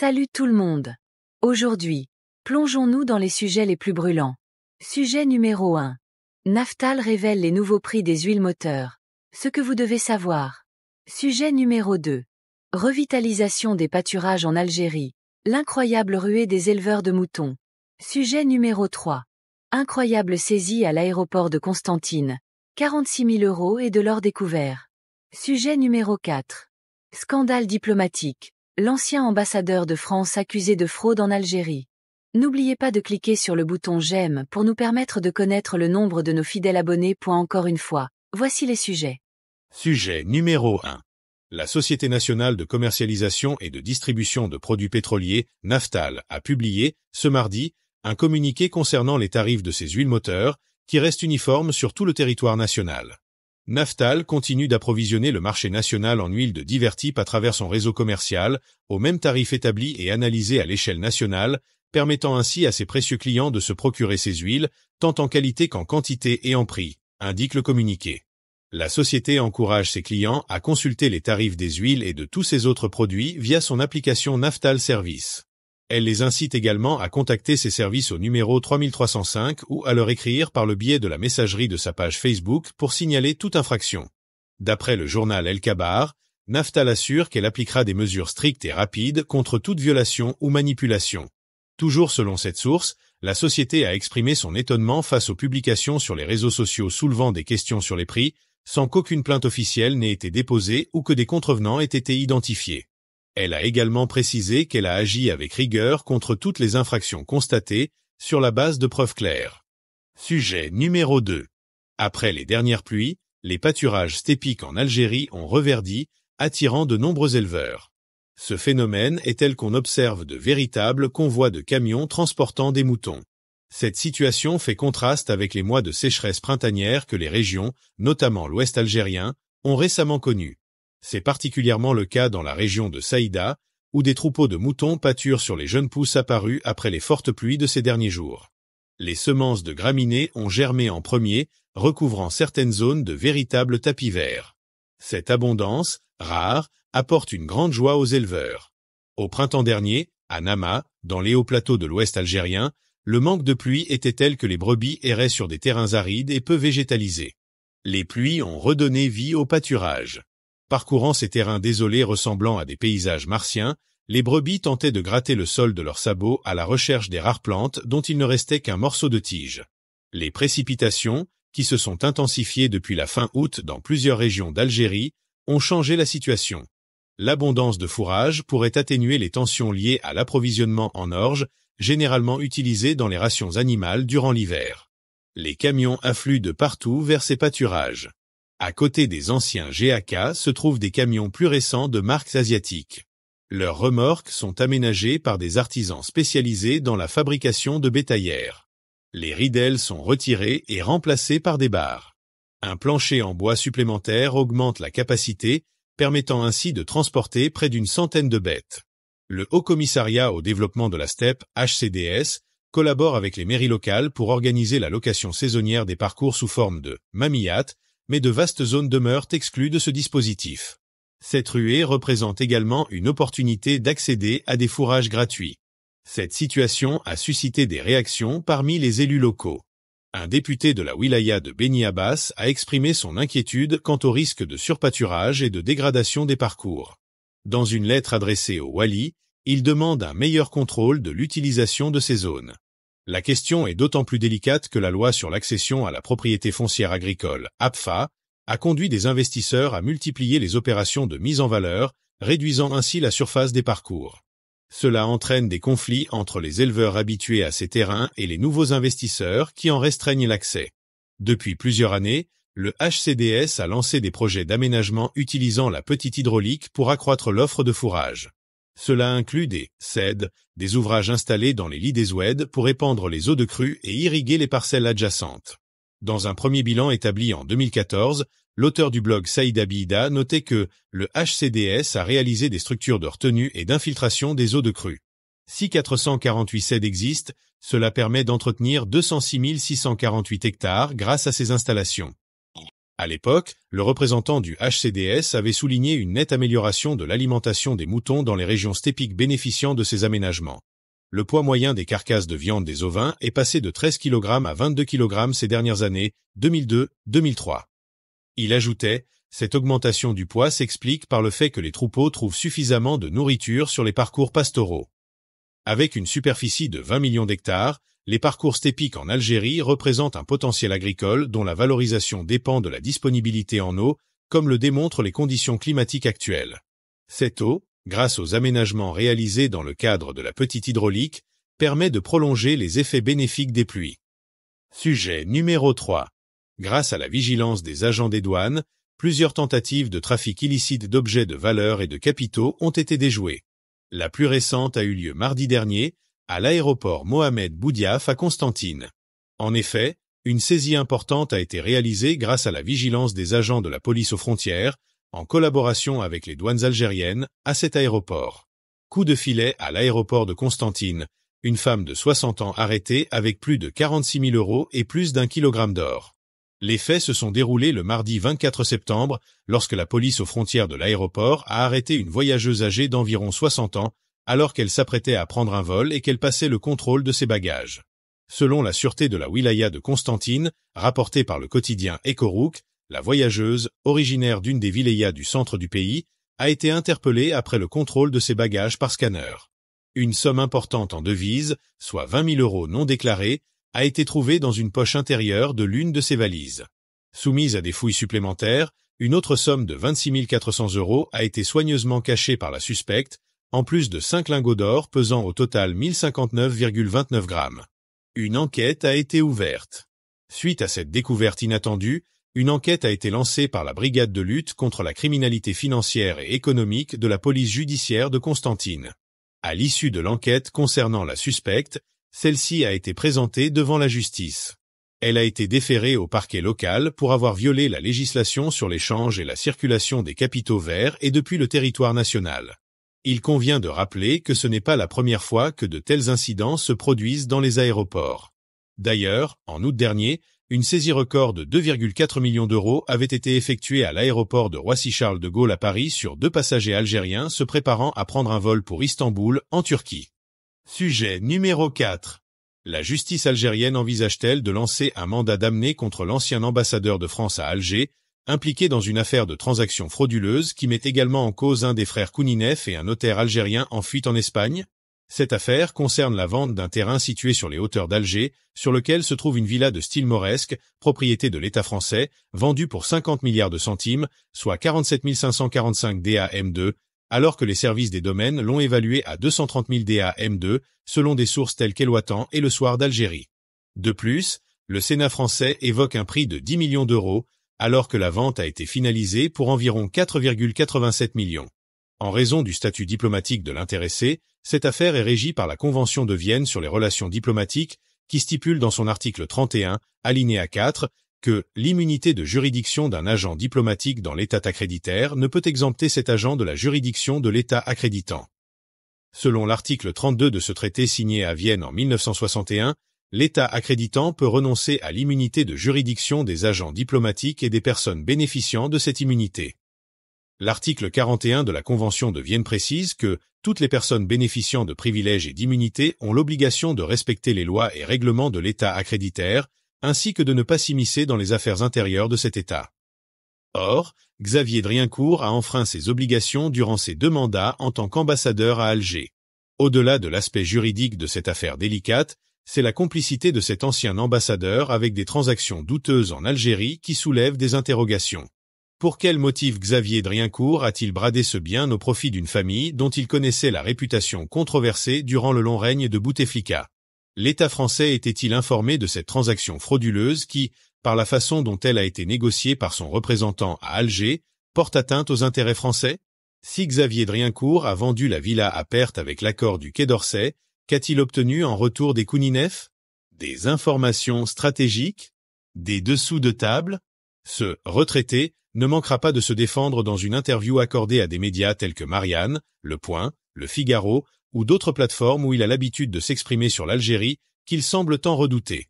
Salut tout le monde. Aujourd'hui, plongeons-nous dans les sujets les plus brûlants. Sujet numéro 1. Naftal révèle les nouveaux prix des huiles moteurs. Ce que vous devez savoir. Sujet numéro 2. Revitalisation des pâturages en Algérie. L'incroyable ruée des éleveurs de moutons. Sujet numéro 3. Incroyable saisie à l'aéroport de Constantine. 46 000 euros et de l'or découvert. Sujet numéro 4. Scandale diplomatique l'ancien ambassadeur de France accusé de fraude en Algérie. N'oubliez pas de cliquer sur le bouton J'aime pour nous permettre de connaître le nombre de nos fidèles abonnés. Encore une fois, voici les sujets. Sujet numéro 1. La Société nationale de commercialisation et de distribution de produits pétroliers, Naftal, a publié, ce mardi, un communiqué concernant les tarifs de ses huiles moteurs, qui restent uniformes sur tout le territoire national. Naftal continue d'approvisionner le marché national en huile de types à travers son réseau commercial, au même tarif établi et analysé à l'échelle nationale, permettant ainsi à ses précieux clients de se procurer ces huiles, tant en qualité qu'en quantité et en prix, indique le communiqué. La société encourage ses clients à consulter les tarifs des huiles et de tous ses autres produits via son application Naftal Service. Elle les incite également à contacter ses services au numéro 3305 ou à leur écrire par le biais de la messagerie de sa page Facebook pour signaler toute infraction. D'après le journal El Kabar, Naftal assure qu'elle appliquera des mesures strictes et rapides contre toute violation ou manipulation. Toujours selon cette source, la société a exprimé son étonnement face aux publications sur les réseaux sociaux soulevant des questions sur les prix, sans qu'aucune plainte officielle n'ait été déposée ou que des contrevenants aient été identifiés. Elle a également précisé qu'elle a agi avec rigueur contre toutes les infractions constatées, sur la base de preuves claires. Sujet numéro 2. Après les dernières pluies, les pâturages stépiques en Algérie ont reverdi, attirant de nombreux éleveurs. Ce phénomène est tel qu'on observe de véritables convois de camions transportant des moutons. Cette situation fait contraste avec les mois de sécheresse printanière que les régions, notamment l'ouest algérien, ont récemment connues. C'est particulièrement le cas dans la région de Saïda, où des troupeaux de moutons pâturent sur les jeunes pousses apparues après les fortes pluies de ces derniers jours. Les semences de graminées ont germé en premier, recouvrant certaines zones de véritables tapis verts. Cette abondance, rare, apporte une grande joie aux éleveurs. Au printemps dernier, à Nama, dans les hauts plateaux de l'ouest algérien, le manque de pluie était tel que les brebis erraient sur des terrains arides et peu végétalisés. Les pluies ont redonné vie au pâturage. Parcourant ces terrains désolés ressemblant à des paysages martiens, les brebis tentaient de gratter le sol de leurs sabots à la recherche des rares plantes dont il ne restait qu'un morceau de tige. Les précipitations, qui se sont intensifiées depuis la fin août dans plusieurs régions d'Algérie, ont changé la situation. L'abondance de fourrage pourrait atténuer les tensions liées à l'approvisionnement en orge, généralement utilisée dans les rations animales durant l'hiver. Les camions affluent de partout vers ces pâturages. À côté des anciens GAK se trouvent des camions plus récents de marques asiatiques. Leurs remorques sont aménagées par des artisans spécialisés dans la fabrication de bétaillères. Les ridelles sont retirées et remplacées par des barres. Un plancher en bois supplémentaire augmente la capacité, permettant ainsi de transporter près d'une centaine de bêtes. Le Haut Commissariat au développement de la steppe, HCDS, collabore avec les mairies locales pour organiser la location saisonnière des parcours sous forme de mamillat, mais de vastes zones de demeurent exclues de ce dispositif. Cette ruée représente également une opportunité d'accéder à des fourrages gratuits. Cette situation a suscité des réactions parmi les élus locaux. Un député de la wilaya de Beni Abbas a exprimé son inquiétude quant au risque de surpâturage et de dégradation des parcours. Dans une lettre adressée au Wali, il demande un meilleur contrôle de l'utilisation de ces zones. La question est d'autant plus délicate que la loi sur l'accession à la propriété foncière agricole, APFA, a conduit des investisseurs à multiplier les opérations de mise en valeur, réduisant ainsi la surface des parcours. Cela entraîne des conflits entre les éleveurs habitués à ces terrains et les nouveaux investisseurs qui en restreignent l'accès. Depuis plusieurs années, le HCDS a lancé des projets d'aménagement utilisant la petite hydraulique pour accroître l'offre de fourrage. Cela inclut des cèdes, des ouvrages installés dans les lits des ouèdes pour épandre les eaux de crue et irriguer les parcelles adjacentes. Dans un premier bilan établi en 2014, l'auteur du blog Saïda Abida notait que le HCDS a réalisé des structures de retenue et d'infiltration des eaux de crue. Si 448 cèdes existent, cela permet d'entretenir 206 648 hectares grâce à ces installations. À l'époque, le représentant du HCDS avait souligné une nette amélioration de l'alimentation des moutons dans les régions stépiques bénéficiant de ces aménagements. Le poids moyen des carcasses de viande des ovins est passé de 13 kg à 22 kg ces dernières années, 2002-2003. Il ajoutait, cette augmentation du poids s'explique par le fait que les troupeaux trouvent suffisamment de nourriture sur les parcours pastoraux. Avec une superficie de 20 millions d'hectares, les parcours stépiques en Algérie représentent un potentiel agricole dont la valorisation dépend de la disponibilité en eau, comme le démontrent les conditions climatiques actuelles. Cette eau, grâce aux aménagements réalisés dans le cadre de la petite hydraulique, permet de prolonger les effets bénéfiques des pluies. Sujet numéro 3. Grâce à la vigilance des agents des douanes, plusieurs tentatives de trafic illicite d'objets de valeur et de capitaux ont été déjouées. La plus récente a eu lieu mardi dernier, à l'aéroport Mohamed Boudiaf à Constantine. En effet, une saisie importante a été réalisée grâce à la vigilance des agents de la police aux frontières, en collaboration avec les douanes algériennes, à cet aéroport. Coup de filet à l'aéroport de Constantine, une femme de 60 ans arrêtée avec plus de 46 000 euros et plus d'un kilogramme d'or. Les faits se sont déroulés le mardi 24 septembre, lorsque la police aux frontières de l'aéroport a arrêté une voyageuse âgée d'environ 60 ans, alors qu'elle s'apprêtait à prendre un vol et qu'elle passait le contrôle de ses bagages. Selon la sûreté de la wilaya de Constantine, rapportée par le quotidien Ekorouk, la voyageuse, originaire d'une des wilayas du centre du pays, a été interpellée après le contrôle de ses bagages par scanner. Une somme importante en devises, soit 20 000 euros non déclarés, a été trouvée dans une poche intérieure de l'une de ses valises. Soumise à des fouilles supplémentaires, une autre somme de 26 400 euros a été soigneusement cachée par la suspecte, en plus de cinq lingots d'or pesant au total 1059,29 grammes. Une enquête a été ouverte. Suite à cette découverte inattendue, une enquête a été lancée par la Brigade de lutte contre la criminalité financière et économique de la police judiciaire de Constantine. À l'issue de l'enquête concernant la suspecte, celle-ci a été présentée devant la justice. Elle a été déférée au parquet local pour avoir violé la législation sur l'échange et la circulation des capitaux verts et depuis le territoire national il convient de rappeler que ce n'est pas la première fois que de tels incidents se produisent dans les aéroports. D'ailleurs, en août dernier, une saisie record de 2,4 millions d'euros avait été effectuée à l'aéroport de Roissy-Charles de Gaulle à Paris sur deux passagers algériens se préparant à prendre un vol pour Istanbul, en Turquie. Sujet numéro 4. La justice algérienne envisage-t-elle de lancer un mandat d'amener contre l'ancien ambassadeur de France à Alger, impliqué dans une affaire de transaction frauduleuse qui met également en cause un des frères Kouninef et un notaire algérien en fuite en Espagne. Cette affaire concerne la vente d'un terrain situé sur les hauteurs d'Alger, sur lequel se trouve une villa de style mauresque, propriété de l'État français, vendue pour 50 milliards de centimes, soit 47 545 DAM2, alors que les services des domaines l'ont évalué à 230 000 DAM2, selon des sources telles qu'Eloitan et Le Soir d'Algérie. De plus, le Sénat français évoque un prix de 10 millions d'euros, alors que la vente a été finalisée pour environ 4,87 millions. En raison du statut diplomatique de l'intéressé, cette affaire est régie par la Convention de Vienne sur les relations diplomatiques qui stipule dans son article 31, alinéa 4, que l'immunité de juridiction d'un agent diplomatique dans l'État accréditaire ne peut exempter cet agent de la juridiction de l'État accréditant. Selon l'article 32 de ce traité signé à Vienne en 1961, l'État accréditant peut renoncer à l'immunité de juridiction des agents diplomatiques et des personnes bénéficiant de cette immunité. L'article 41 de la Convention de Vienne précise que toutes les personnes bénéficiant de privilèges et d'immunités ont l'obligation de respecter les lois et règlements de l'État accréditaire, ainsi que de ne pas s'immiscer dans les affaires intérieures de cet État. Or, Xavier Driencourt a enfreint ses obligations durant ses deux mandats en tant qu'ambassadeur à Alger. Au-delà de l'aspect juridique de cette affaire délicate, c'est la complicité de cet ancien ambassadeur avec des transactions douteuses en Algérie qui soulèvent des interrogations. Pour quel motif Xavier Driencourt a-t-il bradé ce bien au profit d'une famille dont il connaissait la réputation controversée durant le long règne de Bouteflika L'État français était-il informé de cette transaction frauduleuse qui, par la façon dont elle a été négociée par son représentant à Alger, porte atteinte aux intérêts français Si Xavier Driencourt a vendu la villa à perte avec l'accord du Quai d'Orsay, Qu'a-t-il obtenu en retour des Kouninef Des informations stratégiques Des dessous de table Ce retraité ne manquera pas de se défendre dans une interview accordée à des médias tels que Marianne, Le Point, Le Figaro ou d'autres plateformes où il a l'habitude de s'exprimer sur l'Algérie qu'il semble tant redouter.